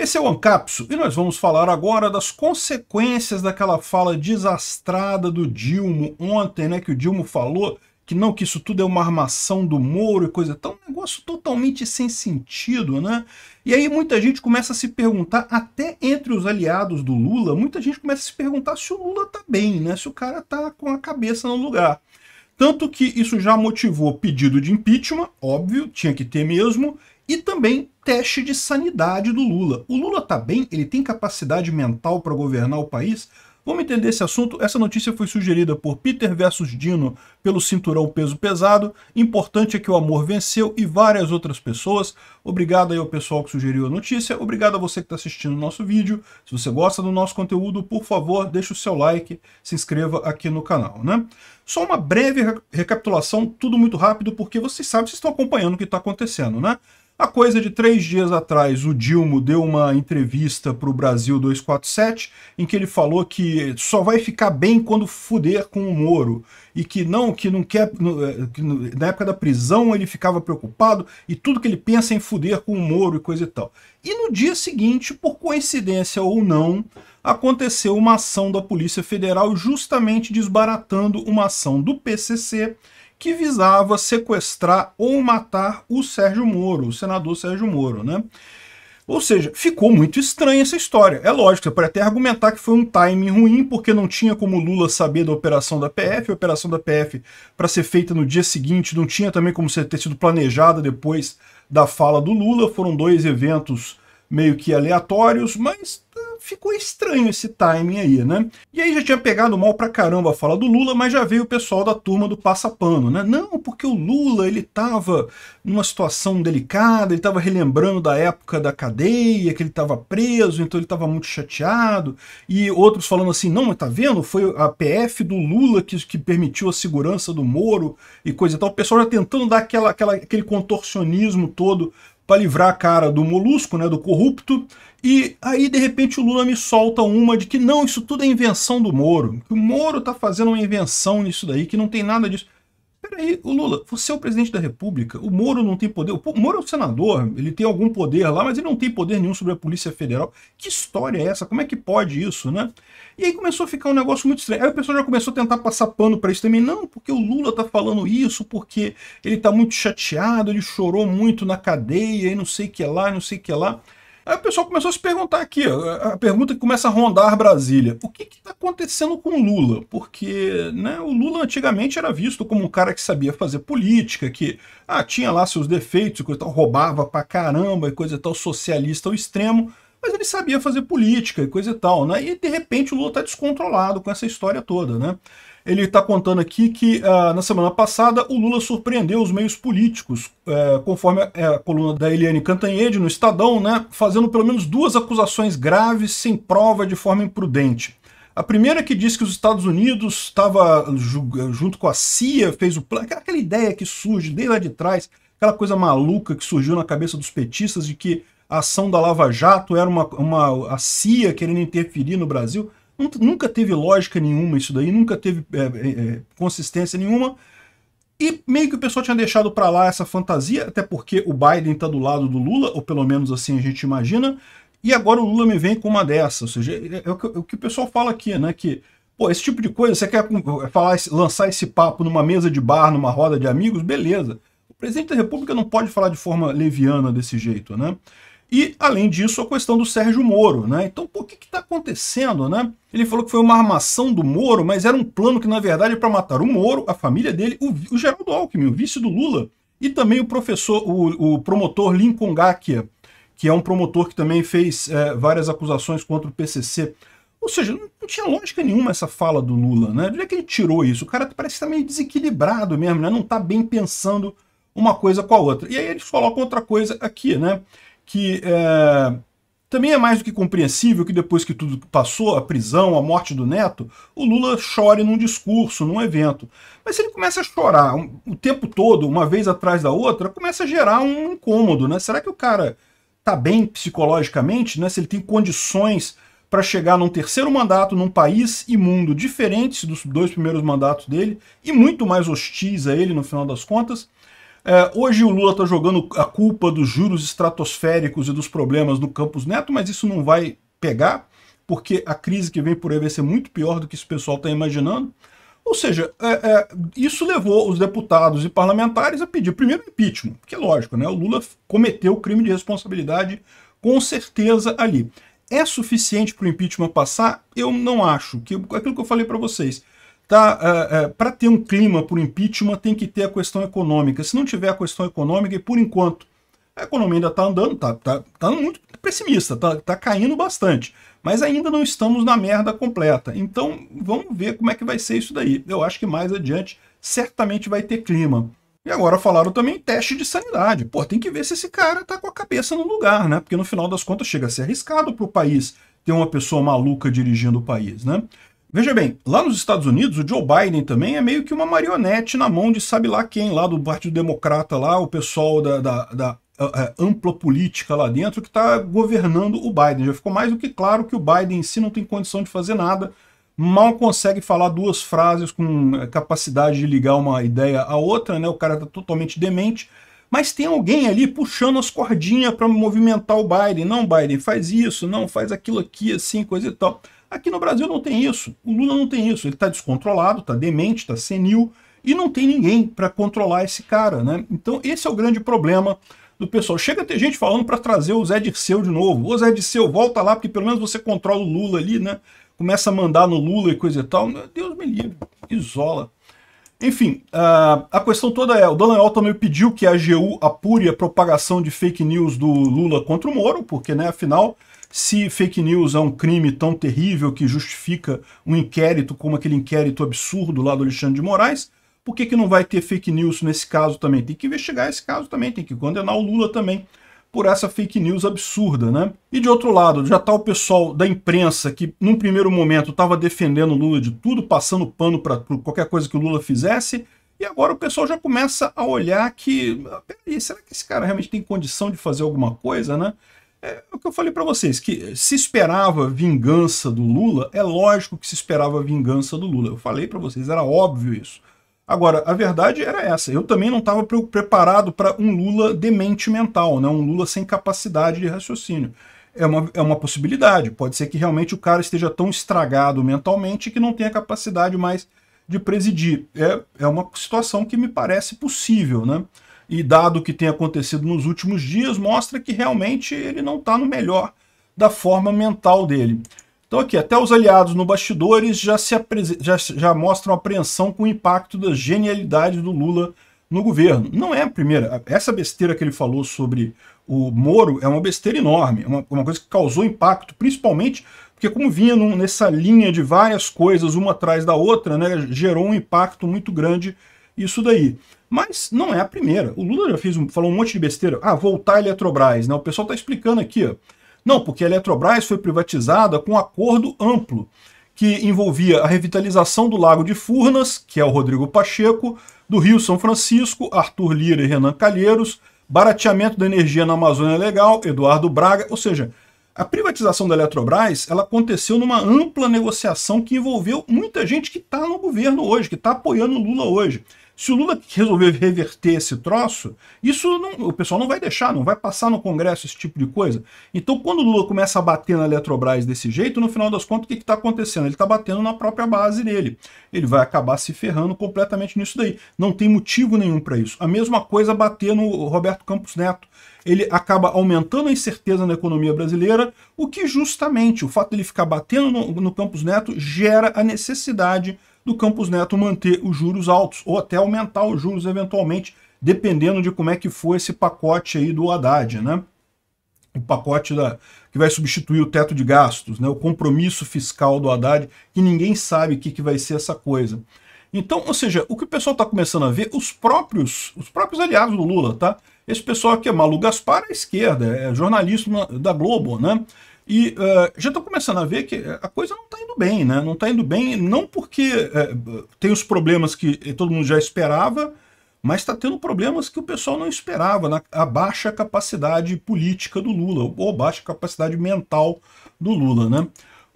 Esse é o Ancapso e nós vamos falar agora das consequências daquela fala desastrada do Dilma ontem, né, que o Dilma falou que não, que isso tudo é uma armação do Moro e coisa tal, um negócio totalmente sem sentido, né? E aí muita gente começa a se perguntar, até entre os aliados do Lula, muita gente começa a se perguntar se o Lula tá bem, né? Se o cara tá com a cabeça no lugar. Tanto que isso já motivou pedido de impeachment, óbvio, tinha que ter mesmo, e também teste de sanidade do Lula. O Lula tá bem? Ele tem capacidade mental para governar o país? Vamos entender esse assunto. Essa notícia foi sugerida por Peter versus Dino pelo cinturão peso pesado. Importante é que o amor venceu e várias outras pessoas. Obrigado aí ao pessoal que sugeriu a notícia. Obrigado a você que está assistindo o nosso vídeo. Se você gosta do nosso conteúdo, por favor, deixe o seu like, se inscreva aqui no canal, né? Só uma breve recapitulação, tudo muito rápido, porque vocês sabem, vocês estão acompanhando o que está acontecendo, né? A coisa de três dias atrás, o Dilma deu uma entrevista para o Brasil 247 em que ele falou que só vai ficar bem quando fuder com o Moro e que não, que não quer. Eh, que na época da prisão ele ficava preocupado e tudo que ele pensa é em fuder com o Moro e coisa e tal. E no dia seguinte, por coincidência ou não, aconteceu uma ação da Polícia Federal justamente desbaratando uma ação do PCC que visava sequestrar ou matar o Sérgio Moro, o senador Sérgio Moro, né? Ou seja, ficou muito estranha essa história. É lógico, você pode até argumentar que foi um timing ruim, porque não tinha como Lula saber da operação da PF, a operação da PF para ser feita no dia seguinte, não tinha também como ser, ter sido planejada depois da fala do Lula, foram dois eventos meio que aleatórios, mas ficou estranho esse timing aí, né? E aí já tinha pegado mal pra caramba a fala do Lula, mas já veio o pessoal da turma do passapano, né? Não, porque o Lula, ele tava numa situação delicada, ele tava relembrando da época da cadeia, que ele tava preso, então ele tava muito chateado, e outros falando assim, não, mas tá vendo, foi a PF do Lula que, que permitiu a segurança do Moro e coisa e tal. O pessoal já tentando dar aquela, aquela, aquele contorcionismo todo para livrar a cara do molusco, né, do corrupto, e aí de repente o Lula me solta uma de que não, isso tudo é invenção do Moro, que o Moro tá fazendo uma invenção nisso daí, que não tem nada disso. Peraí, o Lula, você é o presidente da República, o Moro não tem poder. O Moro é o senador, ele tem algum poder lá, mas ele não tem poder nenhum sobre a Polícia Federal. Que história é essa? Como é que pode isso, né? E aí começou a ficar um negócio muito estranho. Aí o pessoal já começou a tentar passar pano para isso também. Não, porque o Lula tá falando isso, porque ele tá muito chateado, ele chorou muito na cadeia e não sei o que lá, não sei o que lá. Aí o pessoal começou a se perguntar aqui, a pergunta que começa a rondar Brasília. O que está acontecendo com Lula? Porque né, o Lula antigamente era visto como um cara que sabia fazer política, que ah, tinha lá seus defeitos, coisa tal, roubava pra caramba e coisa tal, socialista ao extremo, mas ele sabia fazer política e coisa e tal. Né? E de repente o Lula está descontrolado com essa história toda, né? Ele está contando aqui que uh, na semana passada o Lula surpreendeu os meios políticos, uh, conforme a, é, a, coluna da Eliane Cantanhede no Estadão, né, fazendo pelo menos duas acusações graves sem prova de forma imprudente. A primeira que diz que os Estados Unidos estava junto com a CIA, fez o plano, aquela ideia que surge desde lá de trás, aquela coisa maluca que surgiu na cabeça dos petistas de que a ação da Lava Jato era uma, uma a CIA querendo interferir no Brasil. Nunca teve lógica nenhuma isso daí, nunca teve é, é, é, consistência nenhuma. E meio que o pessoal tinha deixado para lá essa fantasia, até porque o Biden está do lado do Lula, ou pelo menos assim a gente imagina, e agora o Lula me vem com uma dessa. Ou seja, é, é, é o que, o pessoal fala aqui, né? Que, pô, esse tipo de coisa, você quer falar, lançar esse papo numa mesa de bar, numa roda de amigos, beleza. O presidente da República não pode falar de forma leviana desse jeito, né? E, além disso, a questão do Sérgio Moro, né? Então, pô, o que está acontecendo, né? Ele falou que foi uma armação do Moro, mas era um plano que, na verdade, é para matar o Moro, a família dele, o, o Geraldo Alckmin, o vice do Lula, e também o professor, o, o promotor Lincoln Gakia, que é um promotor que também fez é, várias acusações contra o PCC. Ou seja, não, não tinha lógica nenhuma essa fala do Lula, né? De onde é que ele tirou isso? O cara parece que tá meio desequilibrado mesmo, né? Não está bem pensando uma coisa com a outra. E aí eles colocam outra coisa aqui, né? que é, também é mais do que compreensível que depois que tudo passou, a prisão, a morte do neto, o Lula chore num discurso, num evento. Mas se ele começa a chorar um, o tempo todo, uma vez atrás da outra, começa a gerar um incômodo, né? Será que o cara tá bem psicologicamente, né? Se ele tem condições para chegar num terceiro mandato num país e mundo diferentes dos dois primeiros mandatos dele e muito mais hostis a ele no final das contas. É, hoje o Lula está jogando a culpa dos juros estratosféricos e dos problemas do Campus Neto, mas isso não vai pegar, porque a crise que vem por aí vai ser muito pior do que esse pessoal está imaginando. Ou seja, é, é, isso levou os deputados e parlamentares a pedir primeiro impeachment, que é lógico, né? O Lula cometeu o crime de responsabilidade com certeza ali. É suficiente para o impeachment passar? Eu não acho. Que, aquilo que eu falei para vocês, tá, é, é, para ter um clima por impeachment tem que ter a questão econômica. Se não tiver a questão econômica, e por enquanto a economia ainda está andando, está tá, tá muito pessimista, está tá caindo bastante. Mas ainda não estamos na merda completa. Então vamos ver como é que vai ser isso daí. Eu acho que mais adiante certamente vai ter clima. E agora falaram também teste de sanidade. Pô, tem que ver se esse cara tá com a cabeça no lugar, né? Porque no final das contas chega a ser arriscado para o país ter uma pessoa maluca dirigindo o país, né? Veja bem, lá nos Estados Unidos, o Joe Biden também é meio que uma marionete na mão de sabe lá quem, lá do Partido Democrata, lá o pessoal da, da, da ampla política lá dentro que está governando o Biden. Já ficou mais do que claro que o Biden em si não tem condição de fazer nada, mal consegue falar duas frases com capacidade de ligar uma ideia à outra, né? O cara está totalmente demente mas tem alguém ali puxando as cordinhas para movimentar o Biden. Não, Biden, faz isso, não, faz aquilo aqui, assim, coisa e tal. Aqui no Brasil não tem isso. O Lula não tem isso. Ele está descontrolado, está demente, está senil e não tem ninguém para controlar esse cara, né? Então esse é o grande problema do pessoal. Chega a ter gente falando para trazer o Zé Dirceu de novo. Ô Zé Dirceu, volta lá, porque pelo menos você controla o Lula ali, né? Começa a mandar no Lula e coisa e tal. Deus me livre, isola. Enfim, uh, a questão toda é, o Dallagnol também pediu que a AGU apure a propagação de fake news do Lula contra o Moro, porque, né, afinal, se fake news é um crime tão terrível que justifica um inquérito como aquele inquérito absurdo lá do Alexandre de Moraes, por que, que não vai ter fake news nesse caso também? Tem que investigar esse caso também, tem que condenar o Lula também por essa fake news absurda, né? E de outro lado, já tá o pessoal da imprensa que num primeiro momento estava defendendo o Lula de tudo, passando pano para qualquer coisa que o Lula fizesse, e agora o pessoal já começa a olhar que, ah, peraí, será que esse cara realmente tem condição de fazer alguma coisa, né? É, é o que eu falei para vocês, que se esperava vingança do Lula, é lógico que se esperava vingança do Lula. Eu falei para vocês, era óbvio isso. Agora, a verdade era essa. Eu também não estava preparado para um Lula demente mental, né? um Lula sem capacidade de raciocínio. É uma, é uma possibilidade. Pode ser que realmente o cara esteja tão estragado mentalmente que não tenha capacidade mais de presidir. É, é uma situação que me parece possível. Né? E dado o que tem acontecido nos últimos dias, mostra que realmente ele não está no melhor da forma mental dele. Então aqui, até os aliados no bastidores já, se já, já mostram apreensão com o impacto da genialidade do Lula no governo. Não é a primeira. Essa besteira que ele falou sobre o Moro é uma besteira enorme, uma, uma coisa que causou impacto, principalmente porque como vinha num, nessa linha de várias coisas, uma atrás da outra, né, gerou um impacto muito grande isso daí. Mas não é a primeira. O Lula já fez um, falou um monte de besteira. Ah, voltar a Eletrobras. Né? O pessoal está explicando aqui. Ó. Não, porque a Eletrobras foi privatizada com um acordo amplo que envolvia a revitalização do Lago de Furnas, que é o Rodrigo Pacheco, do Rio São Francisco, Arthur Lira e Renan Calheiros, barateamento da energia na Amazônia Legal, Eduardo Braga, ou seja, a privatização da Eletrobras ela aconteceu numa ampla negociação que envolveu muita gente que está no governo hoje, que está apoiando o Lula hoje. Se o Lula resolver reverter esse troço, isso não, o pessoal não vai deixar, não vai passar no Congresso esse tipo de coisa. Então, quando o Lula começa a bater na Eletrobras desse jeito, no final das contas, o que está acontecendo? Ele está batendo na própria base dele. Ele vai acabar se ferrando completamente nisso daí. Não tem motivo nenhum para isso. A mesma coisa bater no Roberto Campos Neto ele acaba aumentando a incerteza na economia brasileira, o que justamente o fato dele ficar batendo no, no Campos Neto gera a necessidade do Campos Neto manter os juros altos ou até aumentar os juros eventualmente, dependendo de como é que for esse pacote aí do Haddad, né? O pacote da, que vai substituir o teto de gastos, né? o compromisso fiscal do Haddad, que ninguém sabe o que, que vai ser essa coisa. Então, ou seja, o que o pessoal está começando a ver, os próprios, os próprios aliados do Lula, tá? Esse pessoal aqui é Malu Gaspar, à esquerda, é jornalista da Globo, né? E uh, já estou começando a ver que eh, a coisa não está indo bem, né? Não está indo bem, não porque uh, tem os problemas que todo mundo já esperava, mas está tendo problemas que o pessoal não esperava, na, a baixa capacidade política do Lula, ou baixa capacidade mental do Lula, né?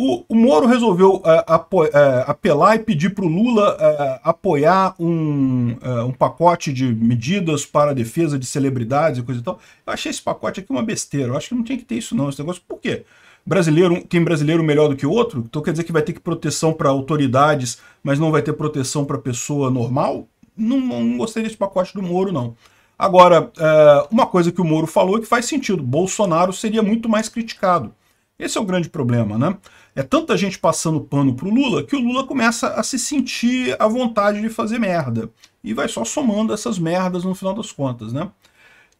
O, o Moro resolveu uh, apo, uh, apelar e pedir para o Lula uh, apoiar um, um pacote de medidas para a defesa de celebridades e coisa e tal. Eu achei esse pacote aqui uma besteira. Eu acho que não tinha que ter isso não, esse negócio. Por quê? brasileiro tem brasileiro melhor do que outro? Então quer dizer que vai ter que proteção para autoridades, mas não vai ter proteção para pessoa normal? Não, não gostei desse pacote do Moro, não. Agora, uma coisa que o Moro falou que faz sentido. Bolsonaro seria muito mais criticado. Esse é o grande problema, né? É tanta gente passando pano pro Lula que o Lula começa a se sentir à vontade de fazer merda. E vai só somando essas merdas no final das contas, né?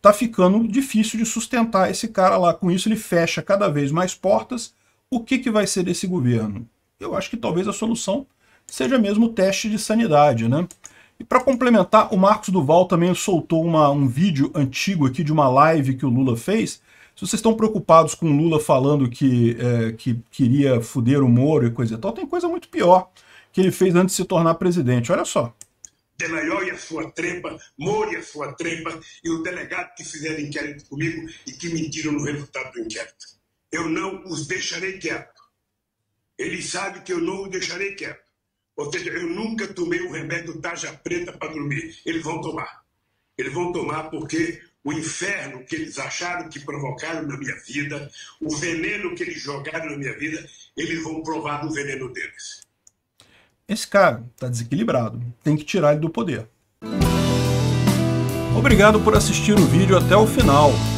Tá ficando difícil de sustentar esse cara lá. Com isso ele fecha cada vez mais portas. O que, que vai ser desse governo? Eu acho que talvez a solução seja mesmo o teste de sanidade, né? E para complementar, o Marcos Duval também soltou uma, um vídeo antigo aqui de uma live que o Lula fez. Se vocês estão preocupados com o Lula falando que, é, que queria foder o Moro e coisa e tal, tem coisa muito pior que ele fez antes de se tornar presidente. Olha só. Delayol e a sua trepa, Moro e a sua trepa, e o delegado que fizeram inquérito comigo e que mentiram no resultado do inquérito. Eu não os deixarei quieto. Ele sabe que eu não o deixarei quieto. Ou seja, eu nunca tomei o remédio tarja preta para dormir. Eles vão tomar. Eles vão tomar porque o inferno que eles acharam que provocaram na minha vida, o veneno que eles jogaram na minha vida, eles vão provar do veneno deles. Esse cara está desequilibrado. Tem que tirar ele do poder. Obrigado por assistir o vídeo até o final.